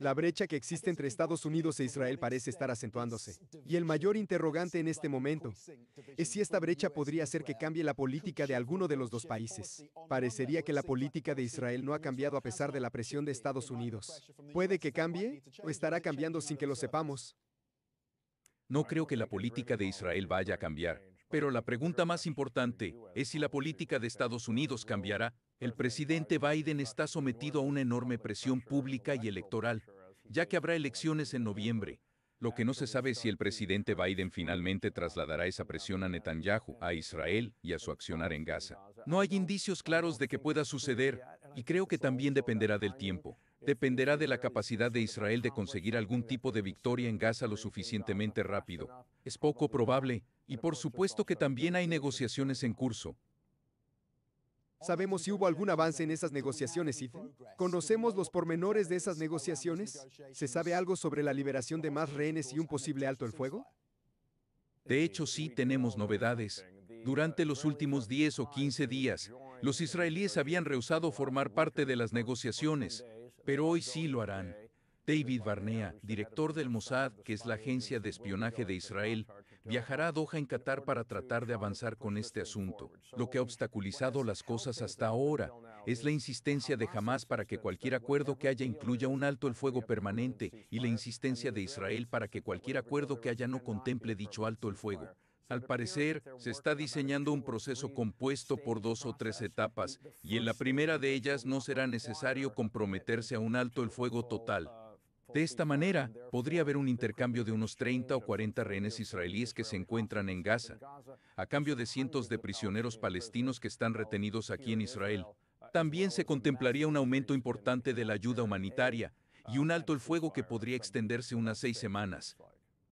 La brecha que existe entre Estados Unidos e Israel parece estar acentuándose. Y el mayor interrogante en este momento es si esta brecha podría hacer que cambie la política de alguno de los dos países. Parecería que la política de Israel no ha cambiado a pesar de la presión de Estados Unidos. Puede que cambie o estará cambiando sin que lo sepamos. No creo que la política de Israel vaya a cambiar. Pero la pregunta más importante es si la política de Estados Unidos cambiará el presidente Biden está sometido a una enorme presión pública y electoral, ya que habrá elecciones en noviembre. Lo que no se sabe es si el presidente Biden finalmente trasladará esa presión a Netanyahu, a Israel y a su accionar en Gaza. No hay indicios claros de que pueda suceder, y creo que también dependerá del tiempo. Dependerá de la capacidad de Israel de conseguir algún tipo de victoria en Gaza lo suficientemente rápido. Es poco probable, y por supuesto que también hay negociaciones en curso, ¿Sabemos si hubo algún avance en esas negociaciones, Ethan? ¿Conocemos los pormenores de esas negociaciones? ¿Se sabe algo sobre la liberación de más rehenes y un posible alto el fuego? De hecho, sí tenemos novedades. Durante los últimos 10 o 15 días, los israelíes habían rehusado formar parte de las negociaciones, pero hoy sí lo harán. David Barnea, director del Mossad, que es la agencia de espionaje de Israel, viajará a Doha en Qatar para tratar de avanzar con este asunto. Lo que ha obstaculizado las cosas hasta ahora es la insistencia de Hamas para que cualquier acuerdo que haya incluya un alto el fuego permanente y la insistencia de Israel para que cualquier acuerdo que haya no contemple dicho alto el fuego. Al parecer, se está diseñando un proceso compuesto por dos o tres etapas, y en la primera de ellas no será necesario comprometerse a un alto el fuego total. De esta manera, podría haber un intercambio de unos 30 o 40 rehenes israelíes que se encuentran en Gaza, a cambio de cientos de prisioneros palestinos que están retenidos aquí en Israel. También se contemplaría un aumento importante de la ayuda humanitaria y un alto el fuego que podría extenderse unas seis semanas,